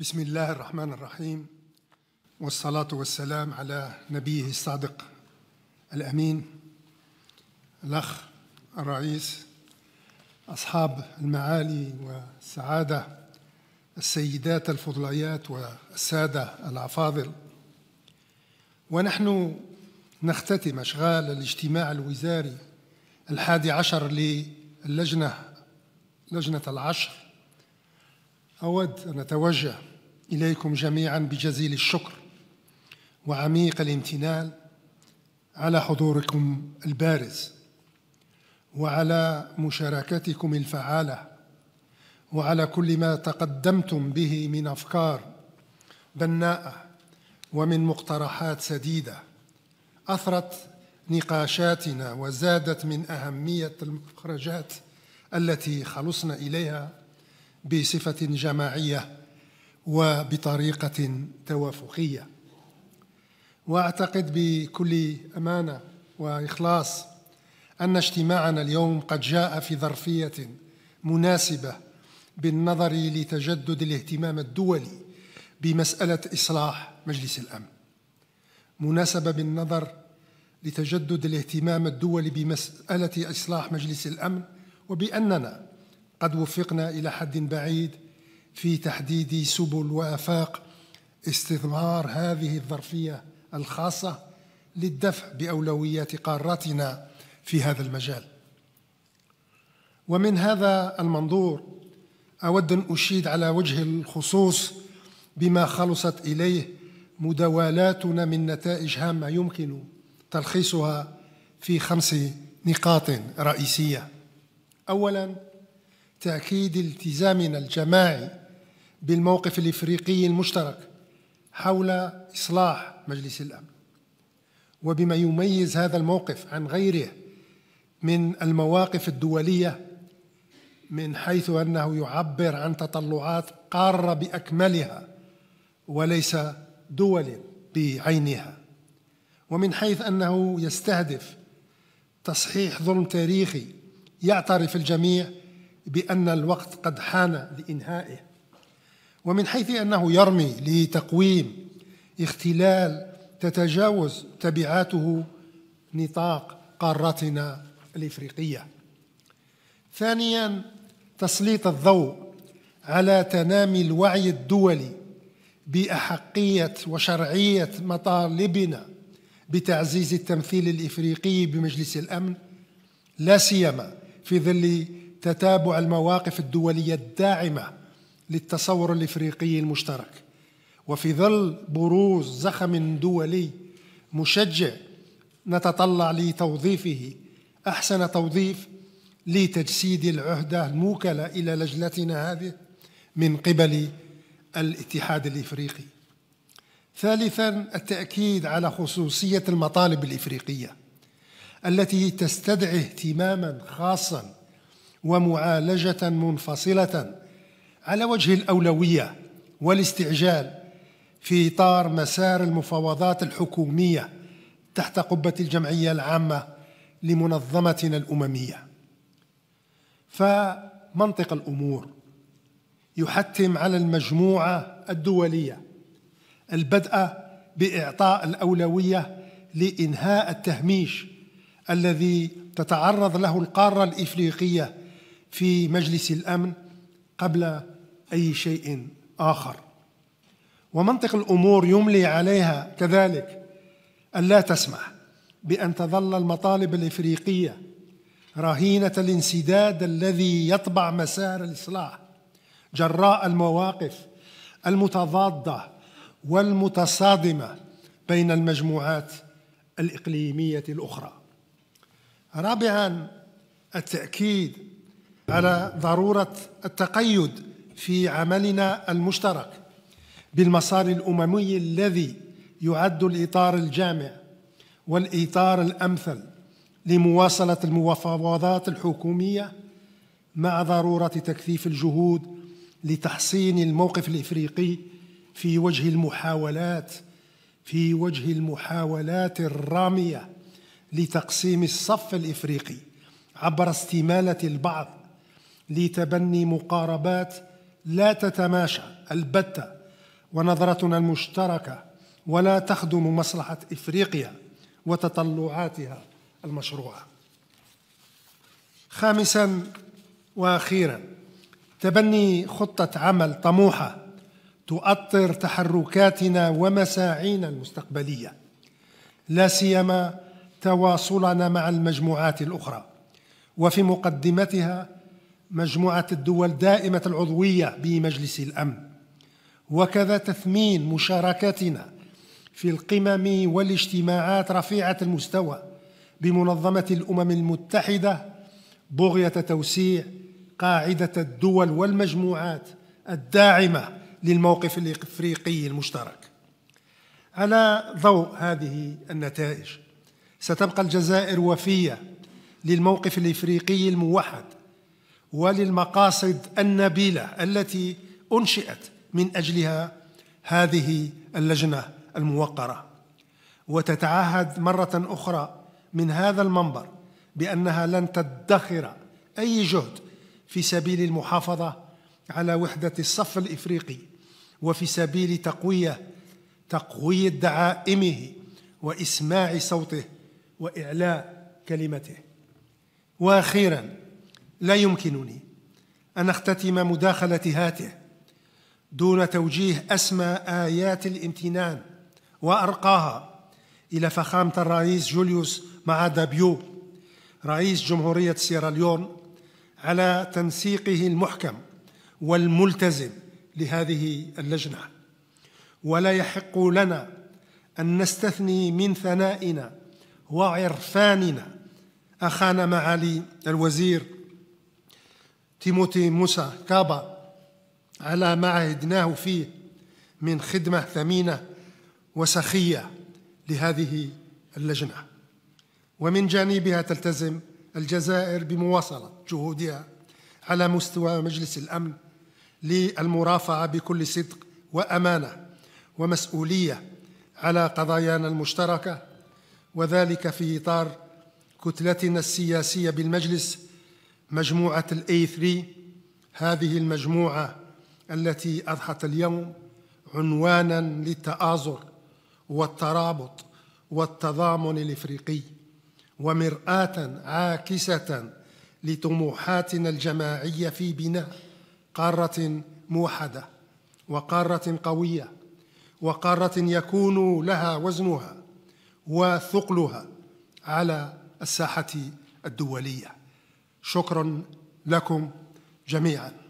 بسم الله الرحمن الرحيم والصلاة والسلام على نبيه الصادق الأمين الأخ الرئيس أصحاب المعالي والسعادة السيدات الفضليات والسادة الأفاضل ونحن نختتم أشغال الاجتماع الوزاري الحادي عشر للجنة لجنة العشر أود أن أتوجه إليكم جميعا بجزيل الشكر وعميق الامتنان على حضوركم البارز وعلى مشاركتكم الفعالة وعلى كل ما تقدمتم به من أفكار بناءة ومن مقترحات سديدة أثرت نقاشاتنا وزادت من أهمية المخرجات التي خلصنا إليها بصفة جماعية وبطريقة توافقية وأعتقد بكل أمانة وإخلاص أن اجتماعنا اليوم قد جاء في ظرفية مناسبة بالنظر لتجدد الاهتمام الدولي بمسألة إصلاح مجلس الأمن مناسبة بالنظر لتجدد الاهتمام الدولي بمسألة إصلاح مجلس الأمن وبأننا قد وفقنا إلى حد بعيد في تحديد سبل وافاق استثمار هذه الظرفيه الخاصه للدفع باولويات قارتنا في هذا المجال ومن هذا المنظور اود ان اشيد على وجه الخصوص بما خلصت اليه مداولاتنا من نتائج هامه يمكن تلخيصها في خمس نقاط رئيسيه اولا تاكيد التزامنا الجماعي بالموقف الافريقي المشترك حول اصلاح مجلس الامن وبما يميز هذا الموقف عن غيره من المواقف الدوليه من حيث انه يعبر عن تطلعات قاره باكملها وليس دول بعينها ومن حيث انه يستهدف تصحيح ظلم تاريخي يعترف الجميع بان الوقت قد حان لانهائه ومن حيث انه يرمي لتقويم اختلال تتجاوز تبعاته نطاق قارتنا الافريقيه. ثانيا تسليط الضوء على تنامي الوعي الدولي باحقيه وشرعيه مطالبنا بتعزيز التمثيل الافريقي بمجلس الامن لا سيما في ظل تتابع المواقف الدوليه الداعمه للتصور الافريقي المشترك وفي ظل بروز زخم دولي مشجع نتطلع لتوظيفه احسن توظيف لتجسيد العهده الموكله الى لجنتنا هذه من قبل الاتحاد الافريقي. ثالثا التاكيد على خصوصيه المطالب الافريقيه التي تستدعي اهتماما خاصا ومعالجه منفصله على وجه الأولوية والاستعجال في إطار مسار المفاوضات الحكومية تحت قبة الجمعية العامة لمنظمتنا الأممية فمنطق الأمور يحتم على المجموعة الدولية البدء بإعطاء الأولوية لإنهاء التهميش الذي تتعرض له القارة الإفريقية في مجلس الأمن قبل أي شيء آخر ومنطق الأمور يملي عليها كذلك ألا تسمح بأن تظل المطالب الإفريقية رهينة الانسداد الذي يطبع مسار الإصلاح جراء المواقف المتضادة والمتصادمة بين المجموعات الإقليمية الأخرى رابعا التأكيد على ضرورة التقيد في عملنا المشترك بالمسار الاممي الذي يعد الاطار الجامع والاطار الامثل لمواصله المفاوضات الحكوميه مع ضروره تكثيف الجهود لتحصين الموقف الافريقي في وجه المحاولات في وجه المحاولات الراميه لتقسيم الصف الافريقي عبر استماله البعض لتبني مقاربات لا تتماشى البتة ونظرتنا المشتركة ولا تخدم مصلحة إفريقيا وتطلعاتها المشروعة خامسا وأخيرا تبني خطة عمل طموحة تؤطر تحركاتنا ومساعينا المستقبلية لا سيما تواصلنا مع المجموعات الأخرى وفي مقدمتها مجموعة الدول دائمة العضوية بمجلس الأمن وكذا تثمين مشاركتنا في القمم والاجتماعات رفيعة المستوى بمنظمة الأمم المتحدة بغية توسيع قاعدة الدول والمجموعات الداعمة للموقف الإفريقي المشترك على ضوء هذه النتائج ستبقى الجزائر وفية للموقف الإفريقي الموحد وللمقاصد النبيله التي انشئت من اجلها هذه اللجنه الموقره وتتعهد مره اخرى من هذا المنبر بانها لن تدخر اي جهد في سبيل المحافظه على وحده الصف الافريقي وفي سبيل تقويه تقويه دعائمه واسماع صوته واعلاء كلمته واخيرا لا يمكنني أن أختتم مداخلة هاته دون توجيه أسمى آيات الامتنان وأرقاها إلى فخامة الرئيس جوليوس معادا بيو رئيس جمهورية سيراليون على تنسيقه المحكم والملتزم لهذه اللجنة ولا يحق لنا أن نستثني من ثنائنا وعرفاننا أخانا معالي الوزير تيموتي موسى كابا على ما عهدناه فيه من خدمة ثمينة وسخية لهذه اللجنة ومن جانبها تلتزم الجزائر بمواصلة جهودها على مستوى مجلس الأمن للمرافعة بكل صدق وأمانة ومسؤولية على قضايانا المشتركة وذلك في إطار كتلتنا السياسية بالمجلس مجموعة الاي 3 هذه المجموعة التي أضحت اليوم عنوانا للتآزر والترابط والتضامن الإفريقي ومرآة عاكسة لطموحاتنا الجماعية في بناء قارة موحدة وقارة قوية وقارة يكون لها وزنها وثقلها على الساحة الدولية شكرا لكم جميعا